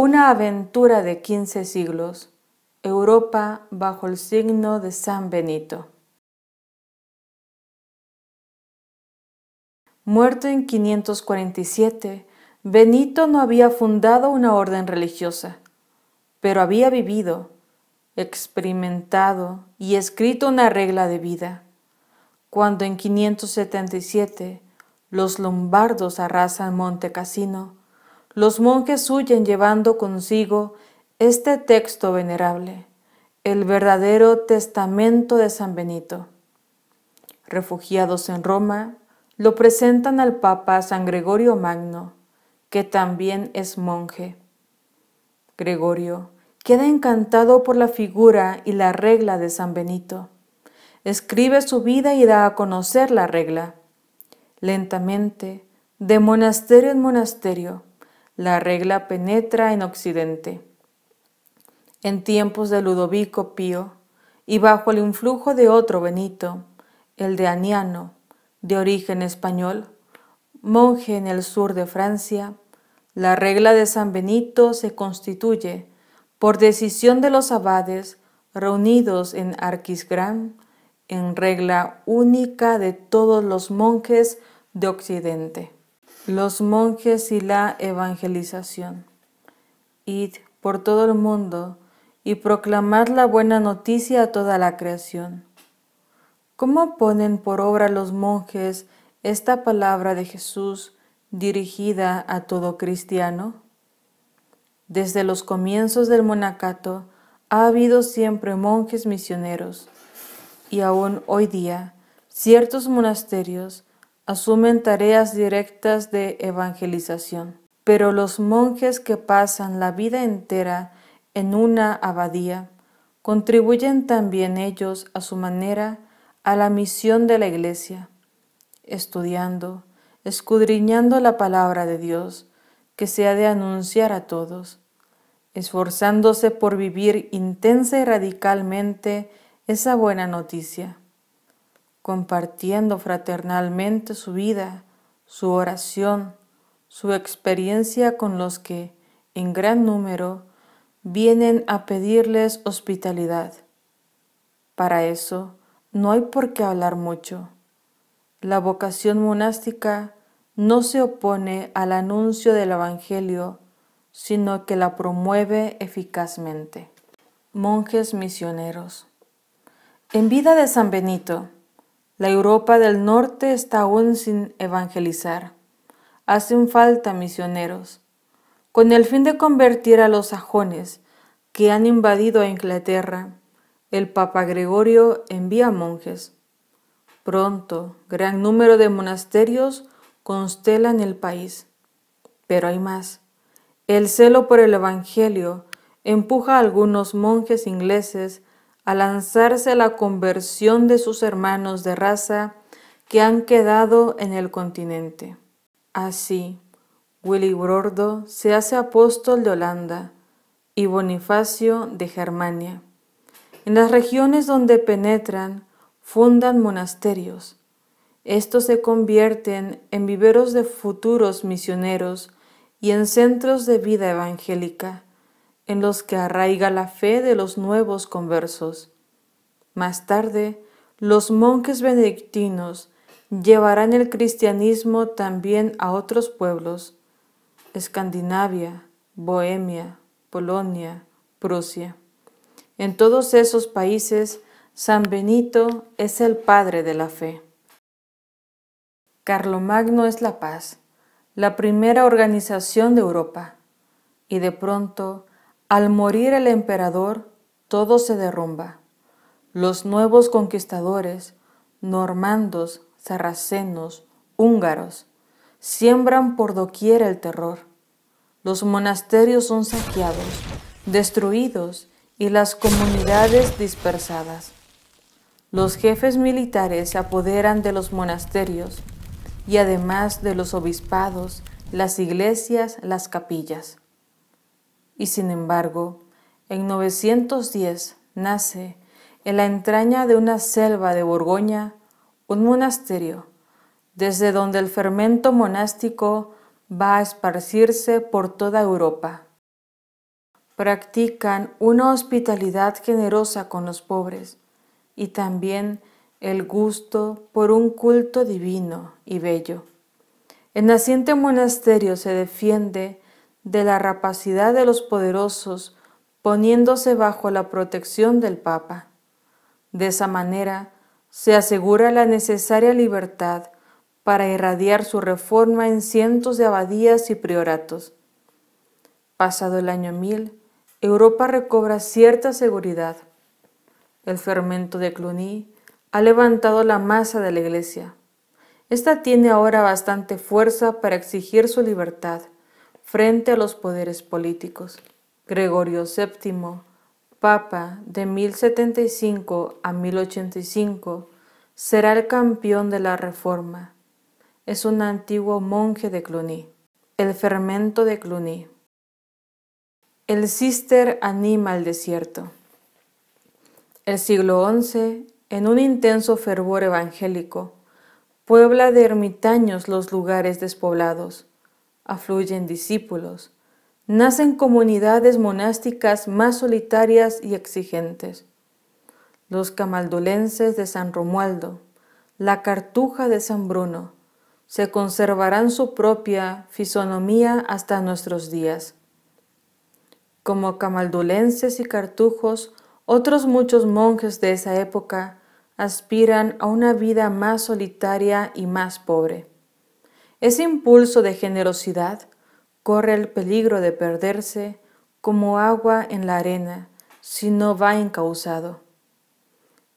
Una aventura de 15 siglos. Europa bajo el signo de San Benito. Muerto en 547, Benito no había fundado una orden religiosa, pero había vivido, experimentado y escrito una regla de vida. Cuando en 577 los lombardos arrasan Monte Cassino, los monjes huyen llevando consigo este texto venerable, el verdadero testamento de San Benito. Refugiados en Roma, lo presentan al Papa San Gregorio Magno, que también es monje. Gregorio queda encantado por la figura y la regla de San Benito. Escribe su vida y da a conocer la regla. Lentamente, de monasterio en monasterio, la regla penetra en Occidente. En tiempos de Ludovico Pío y bajo el influjo de otro Benito, el de Aniano, de origen español, monje en el sur de Francia, la regla de San Benito se constituye, por decisión de los abades reunidos en Arquisgrán, en regla única de todos los monjes de Occidente los monjes y la evangelización. Id por todo el mundo y proclamad la buena noticia a toda la creación. ¿Cómo ponen por obra los monjes esta palabra de Jesús dirigida a todo cristiano? Desde los comienzos del monacato ha habido siempre monjes misioneros y aún hoy día ciertos monasterios asumen tareas directas de evangelización. Pero los monjes que pasan la vida entera en una abadía contribuyen también ellos a su manera a la misión de la Iglesia, estudiando, escudriñando la palabra de Dios que se ha de anunciar a todos, esforzándose por vivir intensa y radicalmente esa buena noticia compartiendo fraternalmente su vida, su oración, su experiencia con los que, en gran número, vienen a pedirles hospitalidad. Para eso no hay por qué hablar mucho. La vocación monástica no se opone al anuncio del Evangelio, sino que la promueve eficazmente. Monjes misioneros. En vida de San Benito, la Europa del Norte está aún sin evangelizar. Hacen falta misioneros. Con el fin de convertir a los sajones que han invadido a Inglaterra, el Papa Gregorio envía monjes. Pronto, gran número de monasterios constelan el país. Pero hay más. El celo por el Evangelio empuja a algunos monjes ingleses a lanzarse a la conversión de sus hermanos de raza que han quedado en el continente. Así, Willy Bordo se hace apóstol de Holanda y Bonifacio de Germania. En las regiones donde penetran, fundan monasterios. Estos se convierten en viveros de futuros misioneros y en centros de vida evangélica en los que arraiga la fe de los nuevos conversos. Más tarde, los monjes benedictinos llevarán el cristianismo también a otros pueblos, Escandinavia, Bohemia, Polonia, Prusia. En todos esos países, San Benito es el padre de la fe. Carlomagno es la paz, la primera organización de Europa, y de pronto al morir el emperador, todo se derrumba. Los nuevos conquistadores, normandos, sarracenos, húngaros, siembran por doquier el terror. Los monasterios son saqueados, destruidos y las comunidades dispersadas. Los jefes militares se apoderan de los monasterios y además de los obispados, las iglesias, las capillas. Y sin embargo, en 910 nace en la entraña de una selva de Borgoña un monasterio, desde donde el fermento monástico va a esparcirse por toda Europa. Practican una hospitalidad generosa con los pobres y también el gusto por un culto divino y bello. El naciente monasterio se defiende de la rapacidad de los poderosos, poniéndose bajo la protección del Papa. De esa manera, se asegura la necesaria libertad para irradiar su reforma en cientos de abadías y prioratos. Pasado el año 1000, Europa recobra cierta seguridad. El fermento de Cluny ha levantado la masa de la Iglesia. Esta tiene ahora bastante fuerza para exigir su libertad frente a los poderes políticos. Gregorio VII, Papa de 1075 a 1085, será el campeón de la Reforma. Es un antiguo monje de Cluny. El fermento de Cluny. El cister anima el desierto. El siglo XI, en un intenso fervor evangélico, puebla de ermitaños los lugares despoblados afluyen discípulos, nacen comunidades monásticas más solitarias y exigentes. Los camaldolenses de San Romualdo, la cartuja de San Bruno, se conservarán su propia fisonomía hasta nuestros días. Como camaldolenses y cartujos, otros muchos monjes de esa época aspiran a una vida más solitaria y más pobre. Ese impulso de generosidad corre el peligro de perderse como agua en la arena si no va encausado.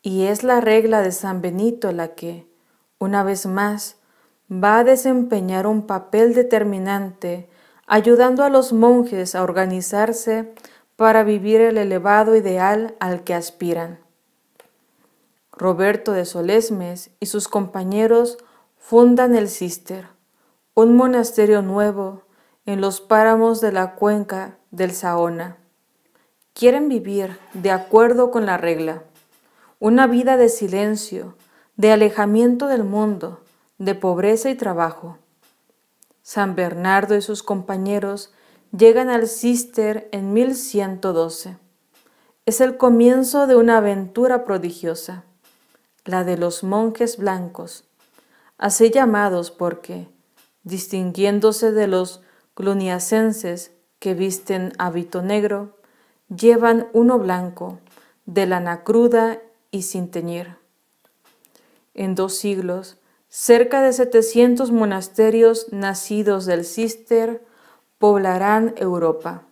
Y es la regla de San Benito la que, una vez más, va a desempeñar un papel determinante ayudando a los monjes a organizarse para vivir el elevado ideal al que aspiran. Roberto de Solesmes y sus compañeros fundan el Cister un monasterio nuevo en los páramos de la cuenca del Saona. Quieren vivir de acuerdo con la regla, una vida de silencio, de alejamiento del mundo, de pobreza y trabajo. San Bernardo y sus compañeros llegan al Cister en 1112. Es el comienzo de una aventura prodigiosa, la de los monjes blancos, así llamados porque distinguiéndose de los Gluniacenses que visten hábito negro, llevan uno blanco, de lana cruda y sin teñir. En dos siglos, cerca de 700 monasterios nacidos del Cister poblarán Europa.